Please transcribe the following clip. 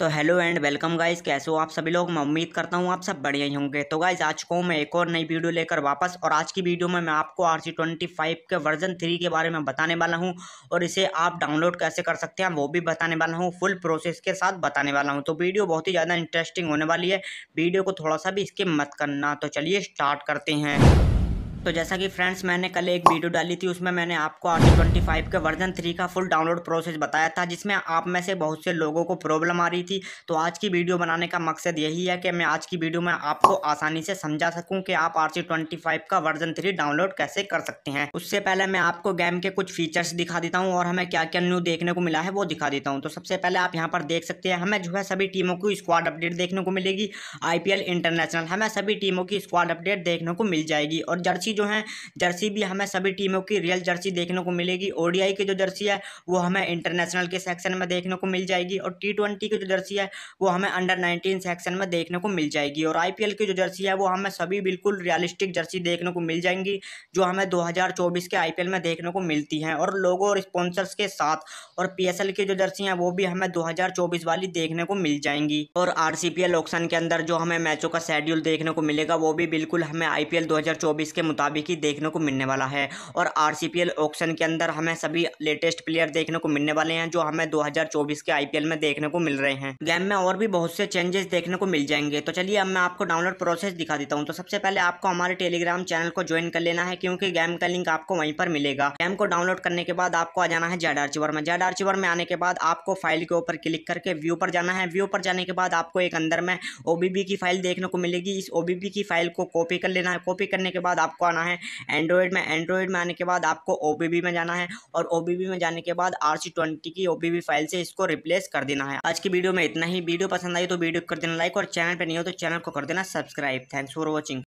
तो hello and welcome guys कैसे हो आप सभी लोग मैं उम्मीद करता हूँ आप सब बढ़िया ही होंगे तो गाइस आज को मैं एक और नई वीडियो लेकर वापस और आज की वीडियो में मैं आपको आर सी ट्वेंटी फाइव के वर्जन थ्री के बारे में बताने वाला हूँ और इसे आप डाउनलोड कैसे कर सकते हैं वो भी बताने वाला हूँ फुल प्रोसेस के साथ बताने वाला हूँ तो वीडियो बहुत ही ज़्यादा इंटरेस्टिंग होने वाली है वीडियो को थोड़ा सा भी स्किप मत करना तो चलिए स्टार्ट करते हैं तो जैसा कि फ्रेंड्स मैंने कल एक वीडियो डाली थी उसमें मैंने आपको आर ट्वेंटी फाइव के वर्जन थ्री का फुल डाउनलोड प्रोसेस बताया था जिसमें आप में से बहुत से लोगों को प्रॉब्लम आ रही थी तो आज की वीडियो बनाने का मकसद यही है कि मैं आज की वीडियो में आपको आसानी से समझा सकूँ कि आप आर ट्वेंटी फाइव का वर्जन थ्री डाउनलोड कैसे कर सकते हैं उससे पहले मैं आपको गेम के कुछ फीचर्स दिखा देता हूँ और हमें क्या क्या न्यू देखने को मिला है वो दिखा देता हूँ तो सबसे पहले आप यहाँ पर देख सकते हैं हमें जो है सभी टीमों की स्क्वाड अपडेट देखने को मिलेगी आई इंटरनेशनल हमें सभी टीमों की स्क्वाड अपडेट देखने को मिल जाएगी और जर्सी जो हैं जर्सी भी हमें सभी टीमों की रियल जर्सी देखने को मिलेगी ओडीआई की जो जर्सी है वो हमें इंटरनेशनल के सेक्शन में देखने को मिल जाएगी और टी ट्वेंटी की जो जर्सी है वो हमें अंडर नाइनटीन सेक्शन में देखने को मिल जाएगी और आई की जो जर्सी है वो हमें सभी बिल्कुल रियलिस्टिक जर्सी देखने को मिल जाएंगी जो हमें दो के आई में देखने को मिलती हैं और लोगों और स्पॉन्सर्स के साथ और पी की जो जर्सी हैं वो भी हमें दो वाली देखने को मिल जाएंगी और आर ऑप्शन के अंदर जो हमें मैचों का शेड्यूल देखने को मिलेगा वो भी बिल्कुल हमें आई पी के मुताबिक मुताबिक की देखने को मिलने वाला है और आर ऑक्शन के अंदर हमें सभी लेटेस्ट प्लेयर देखने को मिलने वाले हैं जो हमें दो के आई में देखने को मिल रहे हैं गेम में और भी बहुत से चेंजेस देखने को मिल जाएंगे तो चलिए अब मैं आपको डाउनलोड प्रोसेस दिखा देता हूँ तो सबसे पहले आपको हमारे टेलीग्राम चैनल को ज्वाइन कर लेना है क्योंकि गेम का लिंक आपको वहीं पर मिलेगा गेम को डाउनलोड करने के बाद आपको आ जाना है जेड आर्चिवर में जेड आर्चिवर में आने के बाद आपको फाइल के ऊपर क्लिक करके व्यू पर जाना है व्यू पर जाने के बाद आपको एक अंदर में ओबीबी की फाइल देखने को मिलेगी इस ओबीबी की फाइल को कॉपी कर लेना है कॉपी करने के बाद आपको आना है एंड्रॉयड में एंड्रॉयड में आने के बाद आपको ओ में जाना है और ओ में जाने के बाद आर की ओ फाइल से इसको रिप्लेस कर देना है आज की वीडियो में इतना ही वीडियो पसंद आई तो वीडियो कर देना लाइक और चैनल पर नहीं हो तो चैनल को कर देना सब्सक्राइब थैंक्स फॉर वॉचिंग